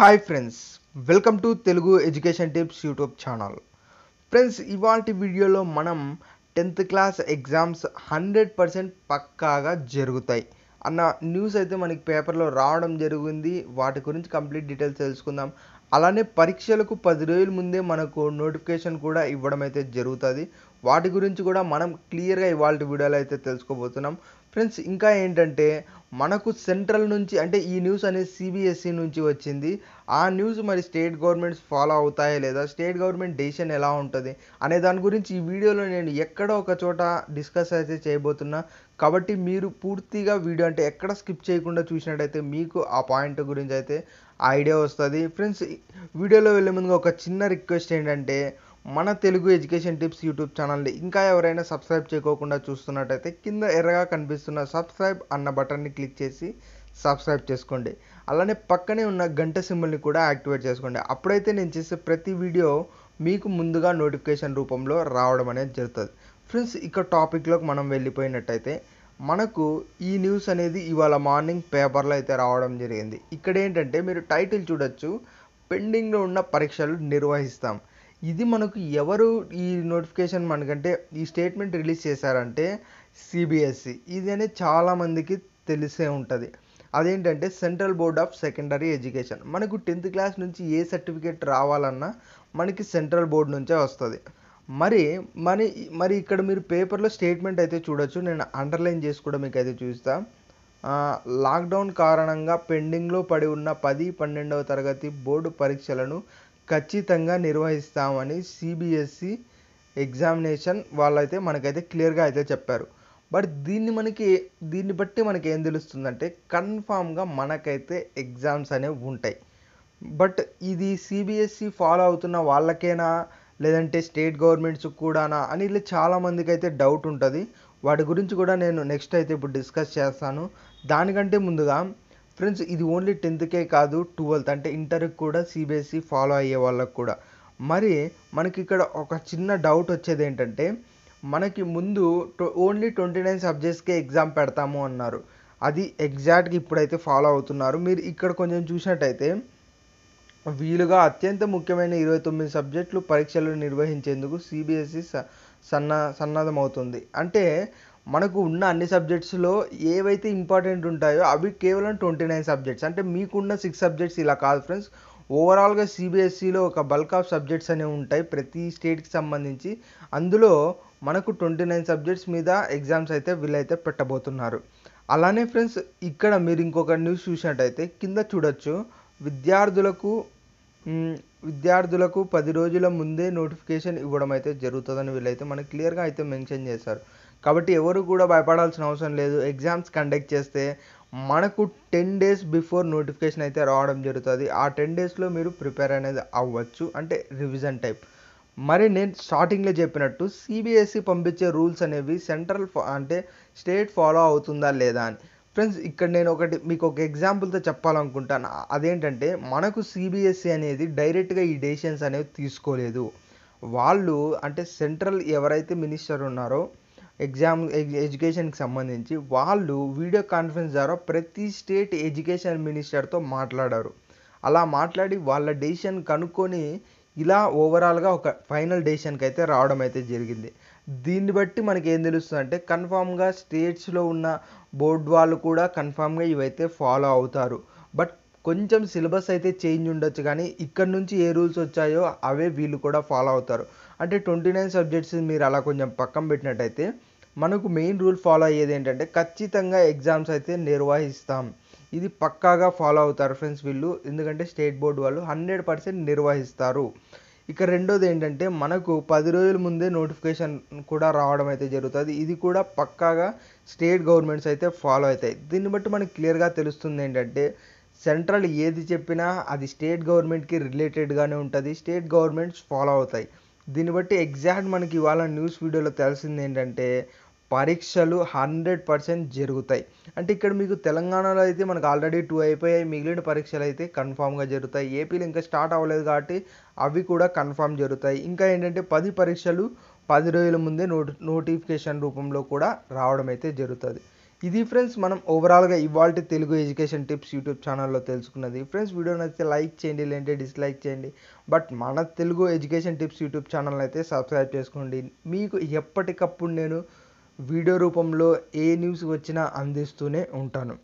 Hi friends welcome to Telugu education tips YouTube channel friends ఇవాళ వీడియోలో మనం tenth class exams hundred percent పక్కాగా జరుగుతాయి అన్న న్యూస్ అయితే మనకి పేపర్లో రావడం జరిగింది వాటి గురించి కంప్లీట్ డీటెయిల్స్ తెలుసుకుందాం అలానే పరీక్షలకు పది రోజుల ముందే మనకు నోటిఫికేషన్ కూడా ఇవ్వడం అయితే జరుగుతుంది వాటి గురించి కూడా మనం క్లియర్గా ఇవాళ వీడియోలో అయితే తెలుసుకోబోతున్నాం ఫ్రెండ్స్ ఇంకా ఏంటంటే మనకు సెంట్రల్ నుంచి అంటే ఈ న్యూస్ అనేది సిబిఎస్ఈ e నుంచి వచ్చింది ఆ న్యూస్ మరి స్టేట్ గవర్నమెంట్స్ ఫాలో అవుతాయా లేదా స్టేట్ గవర్నమెంట్ డెసిషన్ ఎలా ఉంటుంది అనే దాని గురించి ఈ వీడియోలో నేను ఎక్కడ ఒక చోట డిస్కస్ అయితే చేయబోతున్నా కాబట్టి మీరు పూర్తిగా వీడియో అంటే ఎక్కడ స్కిప్ చేయకుండా చూసినట్టయితే మీకు ఆ పాయింట్ గురించి అయితే ఐడియా వస్తుంది ఫ్రెండ్స్ వీడియోలో వెళ్ళే ముందుగా ఒక చిన్న రిక్వెస్ట్ ఏంటంటే మన తెలుగు ఎడ్యుకేషన్ టిప్స్ యూట్యూబ్ ఛానల్ని ఇంకా ఎవరైనా సబ్స్క్రైబ్ చేయకోకుండా చూస్తున్నట్టయితే కింద ఎర్రగా కనిపిస్తున్న సబ్స్క్రైబ్ అన్న బటన్ని క్లిక్ చేసి సబ్స్క్రైబ్ చేసుకోండి అలానే పక్కనే ఉన్న గంట సింబల్ని కూడా యాక్టివేట్ చేసుకోండి అప్పుడైతే నేను చేసే ప్రతి వీడియో మీకు ముందుగా నోటిఫికేషన్ రూపంలో రావడం అనేది జరుగుతుంది ఫ్రెండ్స్ ఇక టాపిక్లోకి మనం వెళ్ళిపోయినట్టయితే మనకు ఈ న్యూస్ అనేది ఇవాళ మార్నింగ్ పేపర్లో అయితే రావడం జరిగింది ఇక్కడ ఏంటంటే మీరు టైటిల్ చూడొచ్చు పెండింగ్లో ఉన్న పరీక్షలు నిర్వహిస్తాం ఇది మనకు ఎవరు ఈ నోటిఫికేషన్ మనకంటే ఈ స్టేట్మెంట్ రిలీజ్ చేశారంటే సిబిఎస్ఈ e. ఇది అనేది చాలామందికి తెలిసే ఉంటుంది అదేంటంటే central board of secondary education మనకు టెన్త్ క్లాస్ నుంచి ఏ సర్టిఫికేట్ రావాలన్నా మనకి సెంట్రల్ బోర్డ్ నుంచే వస్తుంది మరి మరి మరి ఇక్కడ మీరు పేపర్లో స్టేట్మెంట్ అయితే చూడొచ్చు నేను అండర్లైన్ చేసి కూడా మీకు అయితే చూస్తా లాక్డౌన్ కారణంగా పెండింగ్లో పడి ఉన్న పది పన్నెండవ తరగతి బోర్డు పరీక్షలను ఖచ్చితంగా నిర్వహిస్తామని సిబిఎస్సి ఎగ్జామినేషన్ e వాళ్ళైతే మనకైతే క్లియర్గా అయితే చెప్పారు బట్ దీన్ని మనకి దీన్ని బట్టి మనకి ఏం తెలుస్తుందంటే కన్ఫామ్గా మనకైతే ఎగ్జామ్స్ అనేవి ఉంటాయి బట్ ఇది సిబిఎస్సి ఫాలో e అవుతున్న వాళ్ళకేనా లేదంటే స్టేట్ గవర్నమెంట్స్ కూడానా అని ఇలా చాలామందికి అయితే డౌట్ ఉంటుంది వాటి గురించి కూడా నేను నెక్స్ట్ అయితే ఇప్పుడు డిస్కస్ చేస్తాను దానికంటే ముందుగా ఫ్రెండ్స్ ఇది ఓన్లీ టెన్త్కే కాదు ట్వెల్త్ అంటే ఇంటర్కి కూడా సిబిఎస్ఈ ఫాలో e అయ్యే వాళ్ళకు కూడా మరి మనకి ఇక్కడ ఒక చిన్న డౌట్ వచ్చేది ఏంటంటే మనకి ముందు ఓన్లీ ట్వంటీ నైన్ సబ్జెక్ట్స్కే ఎగ్జామ్ పెడతాము అన్నారు అది ఎగ్జాక్ట్గా ఇప్పుడైతే ఫాలో అవుతున్నారు మీరు ఇక్కడ కొంచెం చూసినట్టయితే వీలుగా అత్యంత ముఖ్యమైన ఇరవై తొమ్మిది సబ్జెక్టులు పరీక్షలు నిర్వహించేందుకు e సిబిఎస్ఈ సన్న అవుతుంది అంటే మనకు ఉన్న అన్ని సబ్జెక్ట్స్లో ఏవైతే ఇంపార్టెంట్ ఉంటాయో అవి కేవలం ట్వంటీ నైన్ సబ్జెక్ట్స్ అంటే మీకున్న సిక్స్ సబ్జెక్ట్స్ ఇలా కాదు ఫ్రెండ్స్ ఓవరాల్గా సిబిఎస్ఈలో ఒక బల్క్ ఆఫ్ సబ్జెక్ట్స్ అనేవి ఉంటాయి ప్రతి స్టేట్కి సంబంధించి అందులో మనకు ట్వంటీ నైన్ సబ్జెక్ట్స్ మీద ఎగ్జామ్స్ అయితే వీళ్ళైతే పెట్టబోతున్నారు అలానే ఫ్రెండ్స్ ఇక్కడ మీరు ఇంకొక న్యూస్ చూసినట్టయితే కింద చూడొచ్చు విద్యార్థులకు విద్యార్థులకు పది రోజుల ముందే నోటిఫికేషన్ ఇవ్వడం అయితే జరుగుతుందని వీళ్ళైతే మనకి క్లియర్గా అయితే మెన్షన్ చేశారు కాబట్టి ఎవరు కూడా భయపడాల్సిన అవసరం లేదు ఎగ్జామ్స్ కండక్ట్ చేస్తే మనకు టెన్ డేస్ బిఫోర్ నోటిఫికేషన్ అయితే రావడం జరుగుతుంది ఆ టెన్ డేస్లో మీరు ప్రిపేర్ అనేది అవ్వచ్చు అంటే రివిజన్ టైప్ మరి నేను స్టార్టింగ్లో చెప్పినట్టు సిబిఎస్ఈ పంపించే రూల్స్ అనేవి సెంట్రల్ అంటే స్టేట్ ఫాలో అవుతుందా లేదా అని ఫ్రెండ్స్ ఇక్కడ నేను ఒకటి మీకు ఒక ఎగ్జాంపుల్తో చెప్పాలనుకుంటాను అదేంటంటే మనకు సిబిఎస్ఈ e అనేది డైరెక్ట్గా ఈ డెసిషన్స్ అనేవి తీసుకోలేదు వాళ్ళు అంటే సెంట్రల్ ఎవరైతే మినిస్టర్ ఉన్నారో ఎగ్జామ్ ఎడ్యుకేషన్కి సంబంధించి వాళ్ళు వీడియో కాన్ఫరెన్స్ ద్వారా ప్రతి స్టేట్ ఎడ్యుకేషన్ మినిస్టర్తో మాట్లాడారు అలా మాట్లాడి వాళ్ళ డెసిషన్ కనుక్కొని ఇలా ఓవరాల్గా ఒక ఫైనల్ డెసిషన్కి అయితే రావడం అయితే జరిగింది దీన్ని బట్టి మనకి ఏం తెలుస్తుంది అంటే కన్ఫామ్గా స్టేట్స్లో ఉన్న బోర్డ్ వాళ్ళు కూడా కన్ఫామ్గా ఇవైతే ఫాలో అవుతారు బట్ కొంచెం సిలబస్ అయితే చేంజ్ ఉండొచ్చు కానీ ఇక్కడ నుంచి ఏ రూల్స్ వచ్చాయో అవే వీళ్ళు కూడా ఫాలో అవుతారు అంటే ట్వంటీ నైన్ సబ్జెక్ట్స్ మీరు అలా కొంచెం పక్కన పెట్టినట్టయితే మనకు మెయిన్ రూల్ ఫాలో అయ్యేది ఏంటంటే ఖచ్చితంగా ఎగ్జామ్స్ అయితే నిర్వహిస్తాం ఇది పక్కాగా ఫాలో అవుతారు ఫ్రెండ్స్ వీళ్ళు ఎందుకంటే స్టేట్ బోర్డు వాళ్ళు హండ్రెడ్ పర్సెంట్ నిర్వహిస్తారు ఇక రెండోది ఏంటంటే మనకు పది రోజుల ముందే నోటిఫికేషన్ కూడా రావడం అయితే జరుగుతుంది ఇది కూడా పక్కాగా స్టేట్ గవర్నమెంట్స్ అయితే ఫాలో అవుతాయి దీన్ని బట్టి మనకు క్లియర్గా తెలుస్తుంది ఏంటంటే సెంట్రల్ ఏది చెప్పినా అది స్టేట్ గవర్నమెంట్కి రిలేటెడ్గానే ఉంటుంది స్టేట్ గవర్నమెంట్స్ ఫాలో అవుతాయి దీన్ని బట్టి ఎగ్జాక్ట్ మనకి ఇవాళ న్యూస్ వీడియోలో తెలిసింది ఏంటంటే పరీక్షలు హండ్రెడ్ పర్సెంట్ జరుగుతాయి అంటే ఇక్కడ మీకు తెలంగాణలో అయితే మనకు ఆల్రెడీ టూ అయిపోయాయి మిగిలిన పరీక్షలు అయితే కన్ఫామ్గా జరుగుతాయి ఏపీలో ఇంకా స్టార్ట్ అవ్వలేదు కాబట్టి అవి కూడా కన్ఫామ్ జరుగుతాయి ఇంకా ఏంటంటే పది పరీక్షలు పది రోజుల ముందే నోటి నోటిఫికేషన్ రూపంలో కూడా రావడం అయితే జరుగుతుంది ఇది ఫ్రెండ్స్ మనం ఓవరాల్గా ఇవాళ తెలుగు ఎడ్యుకేషన్ టిప్స్ యూట్యూబ్ ఛానల్లో తెలుసుకున్నది ఫ్రెండ్స్ వీడియో నచ్చితే లైక్ చేయండి లేదంటే డిస్లైక్ చేయండి బట్ మన Telugu education tips YouTube channel అయితే సబ్స్క్రైబ్ చేసుకోండి మీకు ఎప్పటికప్పుడు నేను వీడియో రూపంలో ఏ న్యూస్ వచ్చినా అందిస్తూనే ఉంటాను